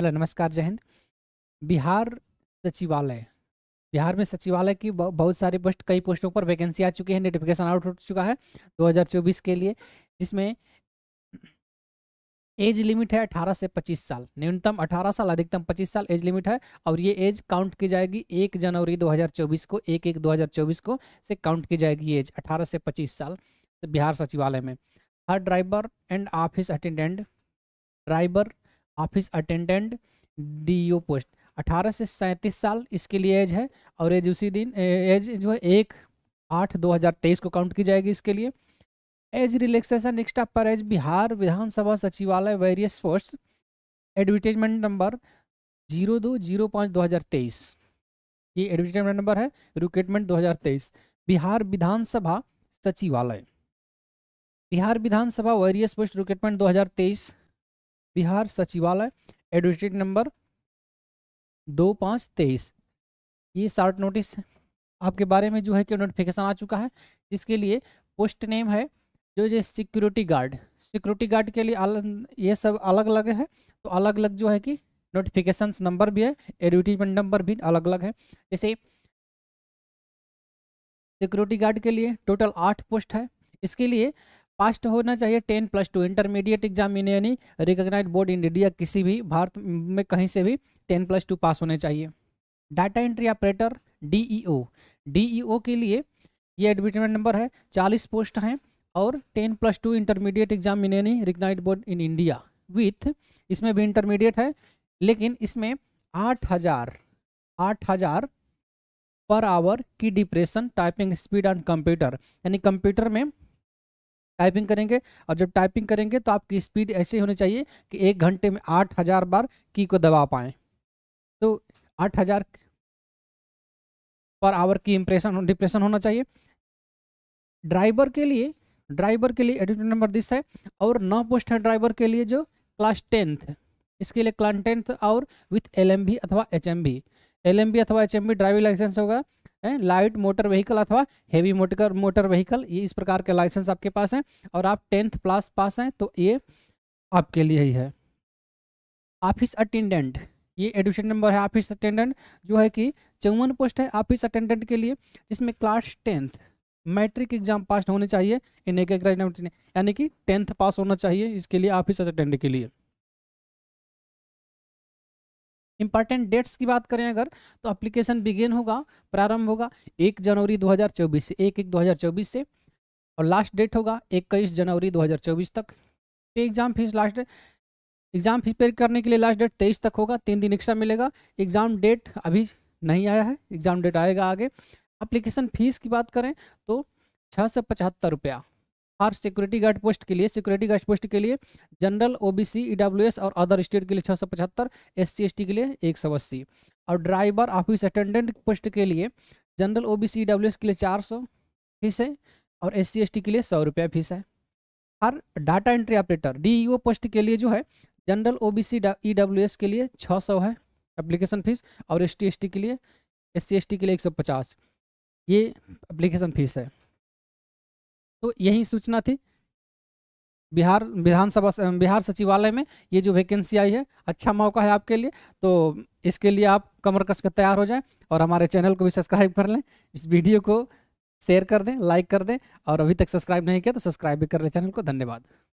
hello नमस्कार जय हिंद बिहार सचिवालय बिहार में सचिवालय की बहुत सारी पोस्ट कई पोस्टों पर वैकेंसी आ चुकी है नोटिफिकेशन आउट हो चुका है 2024 के लिए जिसमें एज लिमिट है 18 से 25 साल न्यूनतम 18 साल अधिकतम 25 साल एज लिमिट है और ये एज काउंट की जाएगी 1 जनवरी 2024 को 1 एक 2024 को से काउंट की जाएगी एज 18 से 25 साल बिहार सचिवालय में हर driver and office attendant driver office attendant DO post 18 से सैंतीस साल इसके लिए एज है और एज उसी दिन एज जो है एक आठ दो हज़ार तेईस को काउंट की जाएगी इसके लिए एज रिलैक्सेशन एक्स्ट्रा पर एज बिहार विधानसभा सचिवालय various post advertisement number zero दो जीरो पाँच दो हज़ार तेईस ये एडवर्टीजमेंट नंबर है रिक्रूटमेंट दो हज़ार तेईस बिहार विधानसभा सचिवालय बिहार विधानसभा वेरियस पोस्ट रिक्रूटमेंट दो हज़ार तेईस बिहार सचिवालय एडवोकेट नंबर दो पाँच तेईस ये शार्ट नोटिस आपके बारे में जो है कि नोटिफिकेशन आ चुका है जिसके लिए पोस्ट नेम है जो जो सिक्योरिटी गार्ड सिक्योरिटी गार्ड के लिए अलग ये सब अलग अलग है तो अलग अलग जो है कि नोटिफिकेशन नंबर भी है एडवर्टीजमेंट नंबर भी अलग अलग है जैसे सिक्योरिटी गार्ड के लिए टोटल आठ पोस्ट है इसके लिए पास्ट होना चाहिए ten plus two intermediate exam in यानी रिकोगनाइज बोर्ड इन इंडिया किसी भी भारत में कहीं से भी टेन प्लस टू पास होने चाहिए data entry operator DEO DEO के लिए ये एडमिटमेंट नंबर है चालीस पोस्ट हैं और ten plus two intermediate exam in यानी recognised board in India with इसमें भी इंटरमीडिएट है लेकिन इसमें आठ हज़ार आठ हज़ार पर आवर की डिप्रेशन टाइपिंग स्पीड ऑन कंप्यूटर यानी कंप्यूटर में टाइपिंग करेंगे और जब टाइपिंग करेंगे तो आपकी स्पीड ऐसी होनी चाहिए कि एक घंटे में आठ हज़ार बार की को दबा पाएँ तो आठ हज़ार पर आवर की इम्प्रेशन डिप्रेशन होना चाहिए ड्राइवर के लिए ड्राइवर के लिए एडिटर नंबर दिस है और नौ पोस्ट है ड्राइवर के लिए जो क्लास टेंथ इसके लिए क्लास टेंथ और विथ एल अथवा एच एम बी अथवा एच ड्राइविंग लाइसेंस होगा लाइट मोटर व्हीकल अथवा हेवी मोटर मोटर व्हीकल ये इस प्रकार के लाइसेंस आपके पास हैं और आप टेंथ क्लास पास हैं तो ये आपके लिए ही है ऑफिस अटेंडेंट ये एडमिशन नंबर है ऑफिस अटेंडेंट जो है कि चौवन पोस्ट है ऑफिस अटेंडेंट के लिए जिसमें class tenth matric exam pass होने चाहिए इन एक एक यानी कि टेंथ पास होना चाहिए इसके लिए ऑफिस अटेंडेंट के लिए इंपॉर्टेंट डेट्स की बात करें अगर तो अप्लीकेशन बिगेन होगा प्रारंभ होगा एक जनवरी 2024 से एक एक 2024 से और लास्ट डेट होगा इक्कीस जनवरी 2024 तक pay exam fee last date exam fee paid करने के लिए लास्ट डेट तेईस तक होगा तीन दिन एक्स्ट्रा मिलेगा एग्ज़ाम डेट अभी नहीं आया है एग्ज़ाम डेट आएगा आगे अप्लीकेशन फ़ीस की बात करें तो छः सौ पचहत्तर रुपया और सिक्योरिटी गार्ड पोस्ट के लिए सिक्योरिटी गार्ड पोस्ट के लिए जनरल ओबीसी ईडब्ल्यूएस e और अदर स्टेट के लिए छः सौ पचहत्तर एस सी के लिए एक सौ अस्सी और ड्राइवर ऑफिस अटेंडेंट पोस्ट के लिए जनरल ओबीसी ईडब्ल्यूएस e के लिए चार सौ फीस है और एस सी के लिए सौ रुपया फीस है और data entry operator D post के लिए जो है जनरल डब्ल्यू एस e के लिए छः सौ है अप्लीकेशन फीस और एस टी के लिए एस सी के लिए एक सौ पचास ये अप्लीकेशन फीस है तो यही सूचना थी बिहार विधानसभा बिहार सचिवालय में ये जो वैकेंसी आई है अच्छा मौका है आपके लिए तो इसके लिए आप कमर कस कर तैयार हो जाएं और हमारे चैनल को भी सब्सक्राइब कर लें इस वीडियो को शेयर कर दें लाइक कर दें और अभी तक सब्सक्राइब नहीं किया तो सब्सक्राइब भी कर लें चैनल को धन्यवाद